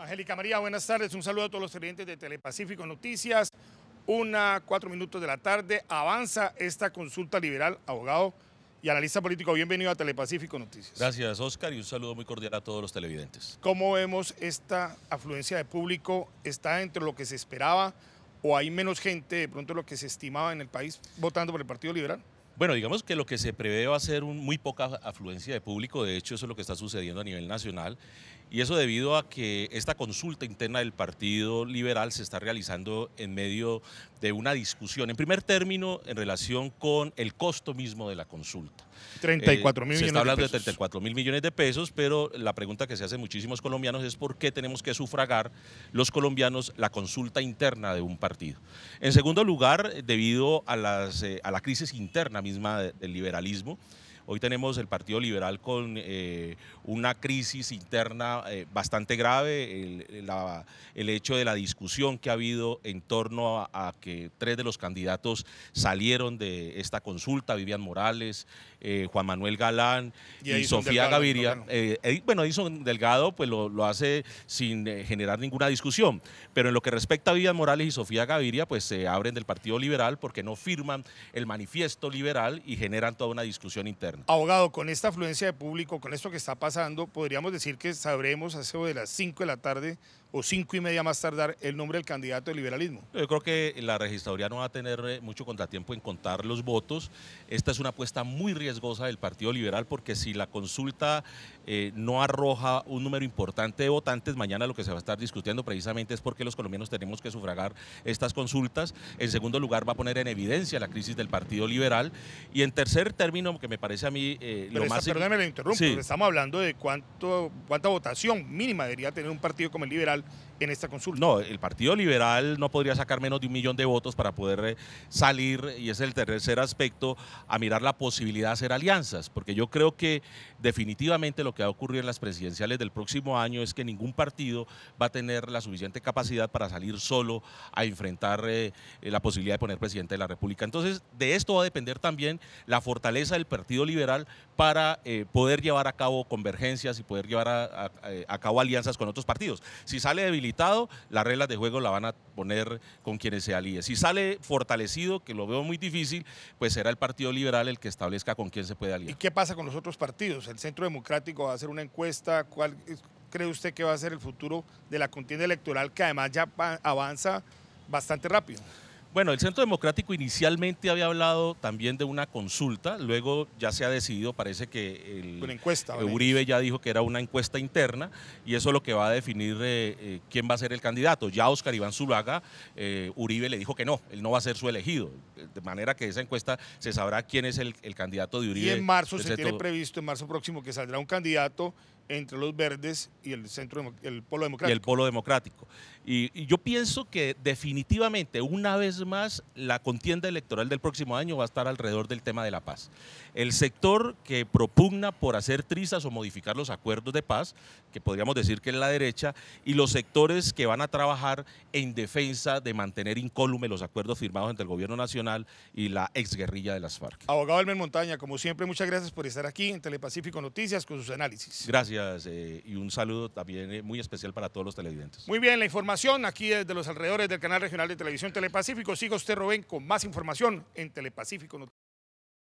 Angélica María, buenas tardes. Un saludo a todos los televidentes de Telepacífico Noticias. Una, cuatro minutos de la tarde. Avanza esta consulta liberal, abogado y analista político. Bienvenido a Telepacífico Noticias. Gracias, Oscar, y un saludo muy cordial a todos los televidentes. ¿Cómo vemos esta afluencia de público? ¿Está entre lo que se esperaba o hay menos gente de pronto lo que se estimaba en el país votando por el Partido Liberal? Bueno, digamos que lo que se prevé va a ser un, muy poca afluencia de público, de hecho eso es lo que está sucediendo a nivel nacional, y eso debido a que esta consulta interna del Partido Liberal se está realizando en medio de una discusión, en primer término, en relación con el costo mismo de la consulta. 34 mil eh, millones de pesos. Se está hablando de, 34 mil millones de pesos, pero la pregunta que se hace muchísimos colombianos es por qué tenemos que sufragar los colombianos la consulta interna de un partido. En segundo lugar, debido a, las, eh, a la crisis interna del liberalismo. Hoy tenemos el Partido Liberal con eh, una crisis interna eh, bastante grave, el, hecho de la discusión que ha habido en torno a, que tres de los candidatos salieron de esta consulta, Vivian Morales, eh, Juan Manuel Galán y, Sofía Gaviria. bueno. Edison Delgado pues lo hace sin generar ninguna discusión, pero en lo que respecta a Vivian Morales y Sofía Gaviria, pues se abren del Partido Liberal porque no firman el manifiesto liberal y generan toda una discusión interna. Abogado, con esta afluencia de público, con esto que está pasando, podríamos decir que sabremos hace de las 5 de la tarde o cinco y media más tardar el nombre del candidato del liberalismo. Yo creo que la registraduría no va a tener eh, mucho contratiempo en contar los votos. Esta es una apuesta muy riesgosa del Partido Liberal porque si la consulta eh, no arroja un número importante de votantes, mañana lo que se va a estar discutiendo precisamente es por qué los colombianos tenemos que sufragar estas consultas. En segundo lugar, va a poner en evidencia la crisis del Partido Liberal. Y en tercer término, que me parece a mí eh, lo más... Perdóneme, lo interrumpo, estamos hablando de cuánto, cuánta votación mínima debería tener un partido como el Liberal en esta consulta. No, el Partido Liberal no podría sacar menos de un millón de votos para poder eh, salir, y es el tercer aspecto, a mirar la posibilidad de hacer alianzas, porque yo creo que definitivamente lo que va a ocurrir en las presidenciales del próximo año es que ningún partido va a tener la suficiente capacidad para salir solo a enfrentar eh, eh, la posibilidad de poner presidente de la República. Entonces, de esto va a depender también la fortaleza del Partido Liberal para poder llevar a cabo convergencias y poder llevar a, cabo alianzas con otros partidos. Si sale debilitado, las reglas de juego la van a poner con quienes se alíe. Si sale fortalecido, que lo veo muy difícil, pues será el Partido Liberal el que establezca con quién se puede aliar. ¿Y qué pasa con los otros partidos? El Centro Democrático va a hacer una encuesta, ¿cuál cree usted que va a ser el futuro de la contienda electoral que además ya avanza bastante rápido? Bueno, el Centro Democrático inicialmente había hablado también de una consulta, luego ya se ha decidido, parece que Uribe ya dijo que era una encuesta interna y eso es lo que va a definir eh, eh, quién va a ser el candidato. Ya Oscar Iván Zulaga, eh, Uribe le dijo que no, él no va a ser su elegido, de manera que esa encuesta se sabrá quién es el, el candidato de Uribe. Y en marzo se tiene previsto, en marzo próximo, que saldrá un candidato entre los verdes y el centro el polo democrático. Y el polo democrático. Y, yo pienso que definitivamente, una vez más, la contienda electoral del próximo año va a estar alrededor del tema de la paz. El sector que propugna por hacer trizas o modificar los acuerdos de paz, que podríamos decir que es la derecha, y los sectores que van a trabajar en defensa de mantener incólume los acuerdos firmados entre el gobierno nacional y la exguerrilla de las FARC. Abogado Elmer Montaña, como siempre, muchas gracias por estar aquí en Telepacífico Noticias con sus análisis. Gracias. Eh, y un saludo también eh, muy especial para todos los televidentes. Muy bien, la información aquí desde los alrededores del canal regional de televisión Telepacífico. Siga usted, Rubén, con más información en Telepacífico.